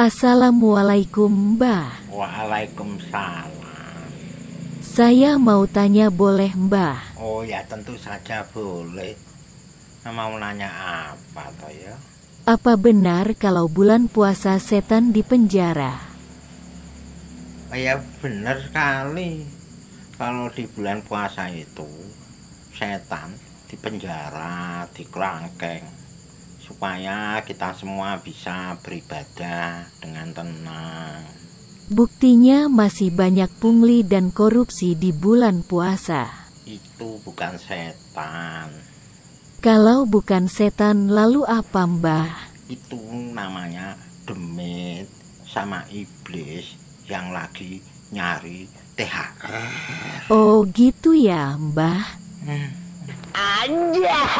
Assalamualaikum Mbah Waalaikumsalam Saya mau tanya boleh Mbah Oh ya tentu saja boleh nah, Mau nanya apa toh ya Apa benar kalau bulan puasa setan di penjara oh, Ya benar sekali Kalau di bulan puasa itu Setan di penjara, di kerangkeng supaya kita semua bisa beribadah dengan tenang. Buktinya masih banyak pungli dan korupsi di bulan puasa. Itu bukan setan. Kalau bukan setan lalu apa mbah? Itu namanya demit sama iblis yang lagi nyari THR. Oh gitu ya mbah. Hmm. Aja.